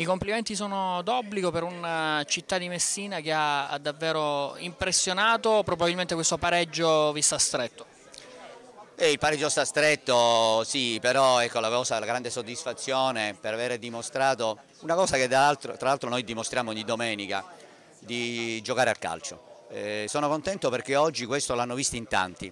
I complimenti sono d'obbligo per una città di Messina che ha, ha, davvero impressionato, probabilmente questo pareggio vi sta stretto. Eh, il pareggio sta stretto, sì, però ecco, la, cosa, la grande soddisfazione per aver dimostrato una cosa che tra l'altro noi dimostriamo ogni domenica, di giocare a calcio. Eh, sono contento perché oggi questo l'hanno visto in tanti,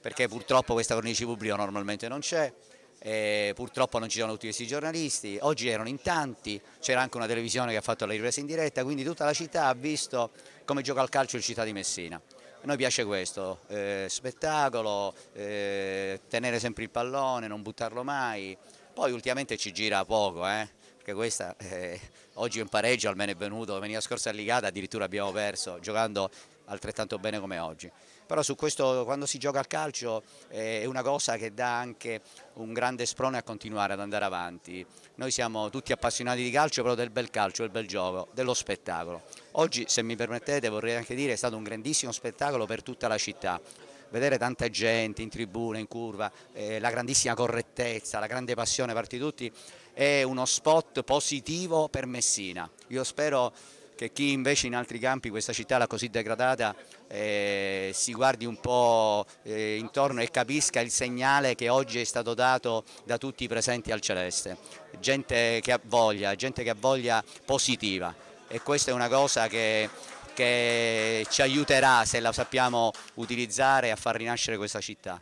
perché purtroppo questa cornice pubblica normalmente non c'è, eh, purtroppo non ci sono tutti questi giornalisti, oggi erano in tanti, c'era anche una televisione che ha fatto la ripresa in diretta, quindi tutta la città ha visto come gioca al calcio il città di Messina. A noi piace questo, eh, spettacolo, eh, tenere sempre il pallone, non buttarlo mai, poi ultimamente ci gira poco, eh? che questa eh, oggi è un pareggio almeno è venuto, veniva scorsa a Ligata addirittura abbiamo perso giocando altrettanto bene come oggi. Però su questo quando si gioca al calcio eh, è una cosa che dà anche un grande sprone a continuare ad andare avanti. Noi siamo tutti appassionati di calcio, però del bel calcio, del bel gioco, dello spettacolo. Oggi, se mi permettete, vorrei anche dire che è stato un grandissimo spettacolo per tutta la città vedere tanta gente in tribuna, in curva, eh, la grandissima correttezza, la grande passione da parte di tutti è uno spot positivo per Messina. Io spero che chi invece in altri campi questa città l'ha così degradata eh, si guardi un po' eh, intorno e capisca il segnale che oggi è stato dato da tutti i presenti al Celeste, gente che ha voglia, gente che ha voglia positiva e questa è una cosa che, che ci aiuterà se la sappiamo utilizzare a far rinascere questa città.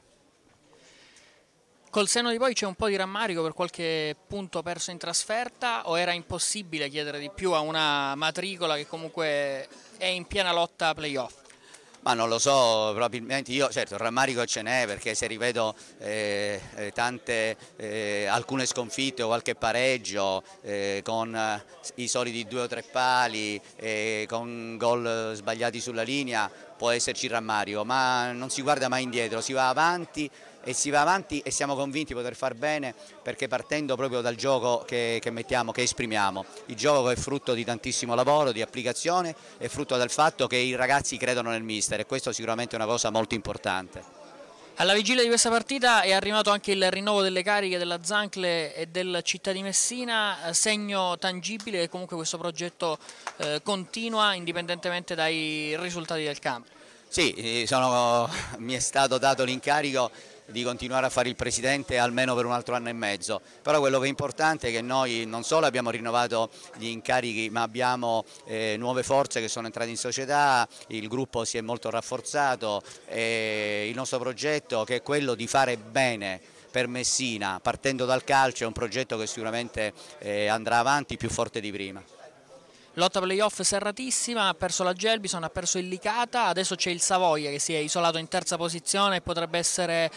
Col seno di poi c'è un po' di rammarico per qualche punto perso in trasferta o era impossibile chiedere di più a una matricola che comunque è in piena lotta playoff? Ma non lo so, probabilmente io, certo, il rammarico ce n'è perché se rivedo eh, eh tante, eh, alcune sconfitte o qualche pareggio eh, con eh, i soliti due o tre pali, eh, con gol sbagliati sulla linea, può esserci il rammarico, ma non si guarda mai indietro, si va avanti e si va avanti e siamo convinti di poter far bene perché partendo proprio dal gioco che, che, mettiamo, che esprimiamo. Il gioco è frutto di tantissimo lavoro, di applicazione, è frutto del fatto che i ragazzi credono nel mister e questo sicuramente è una cosa molto importante. Alla vigilia di questa partita è arrivato anche il rinnovo delle cariche della Zancle e del Città di Messina, eh, segno tangibile che comunque questo progetto eh, continua indipendentemente dai risultati del campo. Sì, eh, sono, mi è stato dato l'incarico di continuare a fare il presidente almeno per un altro anno e mezzo, però quello che è importante è che noi non solo abbiamo rinnovato gli incarichi ma abbiamo eh, nuove forze che sono entrate in società, il gruppo si è molto rafforzato e eh, il nostro progetto che è quello di fare bene per Messina partendo dal calcio è un progetto che sicuramente eh, andrà avanti più forte di prima. Lotta playoff serratissima, ha perso la Gelbison, ha perso il Licata, adesso c'è il Savoia che si è isolato in terza posizione e potrebbe essere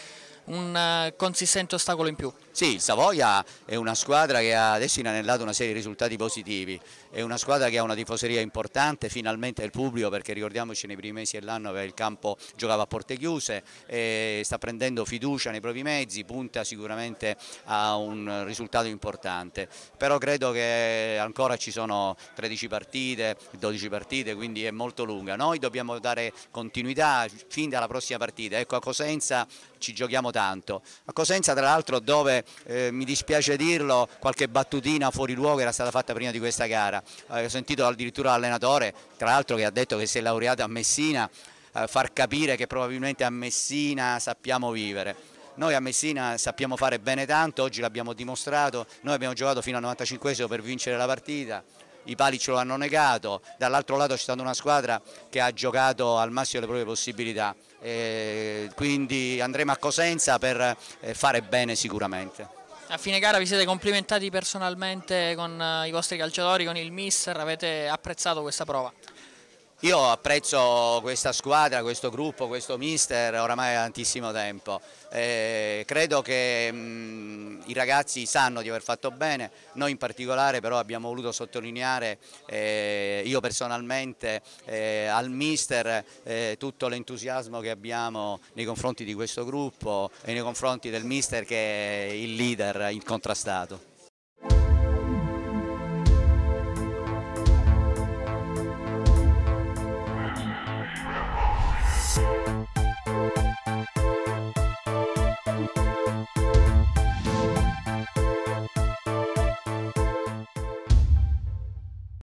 un eh, consistente ostacolo in più. Sì, il Savoia è una squadra che ha adesso inanellato una serie di risultati positivi, è una squadra che ha una tifoseria importante, finalmente il pubblico perché ricordiamoci nei primi mesi dell'anno il campo giocava a porte chiuse, e sta prendendo fiducia nei propri mezzi, punta sicuramente a un risultato importante, però credo che ancora ci sono 13 partite, 12 partite, quindi è molto lunga, noi dobbiamo dare continuità fin dalla prossima partita, ecco a Cosenza ci giochiamo tanto, a Cosenza tra l'altro dove eh, mi dispiace dirlo, qualche battutina fuori luogo era stata fatta prima di questa gara. Eh, ho sentito addirittura l'allenatore, tra l'altro che ha detto che si è laureato a Messina, eh, far capire che probabilmente a Messina sappiamo vivere. Noi a Messina sappiamo fare bene tanto, oggi l'abbiamo dimostrato, noi abbiamo giocato fino al 95 per vincere la partita, i pali ce lo hanno negato, dall'altro lato c'è stata una squadra che ha giocato al massimo delle proprie possibilità, e quindi andremo a Cosenza per eh, fare bene sicuramente. A fine gara vi siete complimentati personalmente con eh, i vostri calciatori, con il mister, avete apprezzato questa prova? Io apprezzo questa squadra, questo gruppo, questo mister oramai da tantissimo tempo. Eh, credo che mh, mm, i ragazzi sanno di aver fatto bene, noi in particolare però abbiamo voluto sottolineare eh, io personalmente eh, al mister eh, tutto l'entusiasmo che abbiamo nei confronti di questo gruppo e nei confronti del mister che è il leader incontrastato.